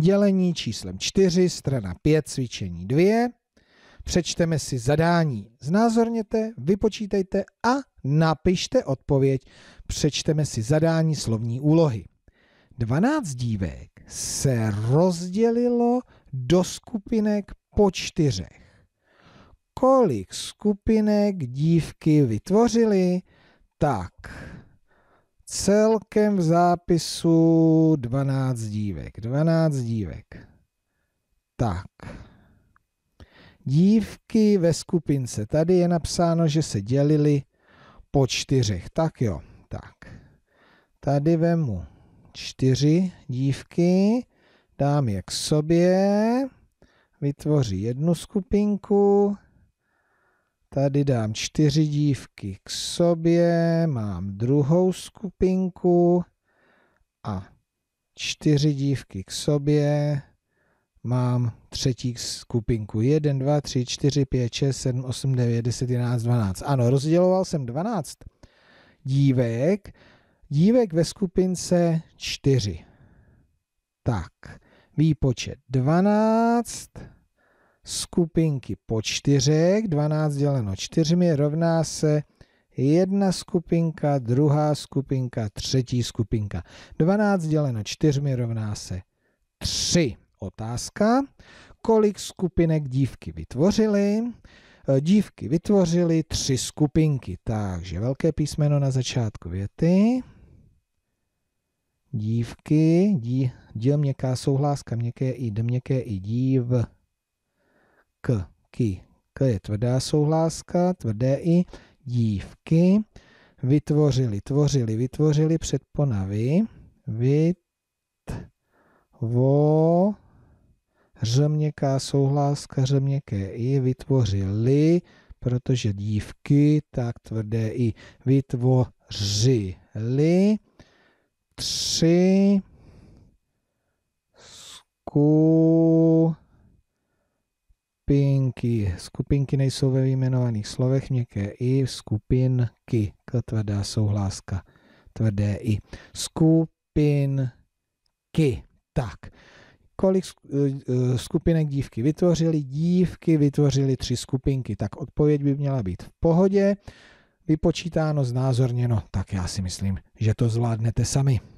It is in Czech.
dělení číslem 4, strana 5, cvičení 2. Přečteme si zadání, znázorněte, vypočítejte a napište odpověď. Přečteme si zadání slovní úlohy. 12 dívek se rozdělilo do skupinek po čtyřech. Kolik skupinek dívky vytvořily? Tak, celkem v zápisu 12 dívek. 12 dívek. Tak. Dívky ve skupince. Tady je napsáno, že se dělili po čtyřech. Tak jo, tak. Tady vemu čtyři dívky, dám je k sobě, vytvoří jednu skupinku, Tady dám čtyři dívky k sobě, mám druhou skupinku a čtyři dívky k sobě, mám třetí skupinku 1, 2, 3, 4, 5, 6, 7, 8, 9, 10, 11, 12. Ano, rozděloval jsem 12 dívek, dívek ve skupince 4. Tak, výpočet 12, skupinky po čtyřech, 12 děleno čtyřmi rovná se jedna skupinka, druhá skupinka, třetí skupinka. 12 děleno čtyřmi rovná se 3. Otázka, kolik skupinek dívky vytvořily? Eh, dívky vytvořily tři skupinky, takže velké písmeno na začátku věty. Dívky, dí, děl měkká souhláska, měkké i, d měkké i, dív k, ky. K je tvrdá souhláska, tvrdé i. Dívky vytvořili, tvořili, vytvořili předponavy. Vyt, vo, řeměká souhláska, řeměké i, vytvořili, protože dívky, tak tvrdé i, vytvořili, tři, sku, skupinky. Skupinky nejsou ve vyjmenovaných slovech měkké i, skupinky, tvrdá souhláska, tvrdé i. Skupinky. Tak, kolik eh, eh, skupinek dívky vytvořili, Dívky vytvořili tři skupinky, tak odpověď by měla být v pohodě, vypočítáno, znázorněno, tak já si myslím, že to zvládnete sami.